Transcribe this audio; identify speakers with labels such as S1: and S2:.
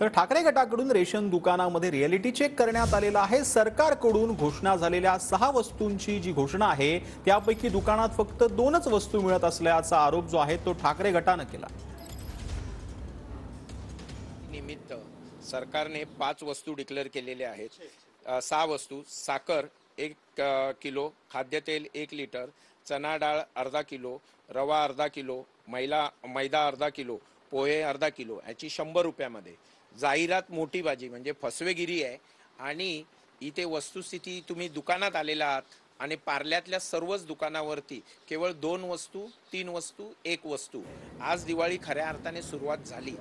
S1: तर ठाकरे गटाकडून रेशन दुकानामध्ये रिॲलिटी चेक करण्यात आलेला आहे सरकारकडून घोषणा झालेल्या सहा वस्तूंची जी घोषणा आहे त्यापैकी दुकानात फक्त दोनच वस्तू मिळत असल्याचा आरोप जो आहे तो ठाकरे गटानं केला
S2: निमित्त सरकारने पाच वस्तू डिक्लेअर केलेल्या आहेत सहा वस्तू साखर एक किलो खाद्यतेल एक लिटर चना डाळ अर्धा किलो रवा अर्धा किलो मैला मैदा अर्धा किलो पोहे अर्धा किलो याची शंभर रुपयामध्ये जाहिरात मोठी भाजी म्हणजे फसवेगिरी आहे आणि इथे वस्तुस्थिती तुम्ही दुकानात आलेला आहात आणि पार्ल्यातल्या सर्वच दुकानावरती केवळ दोन वस्तू तीन वस्तू एक वस्तू आज दिवाळी खऱ्या अर्थाने सुरुवात झाली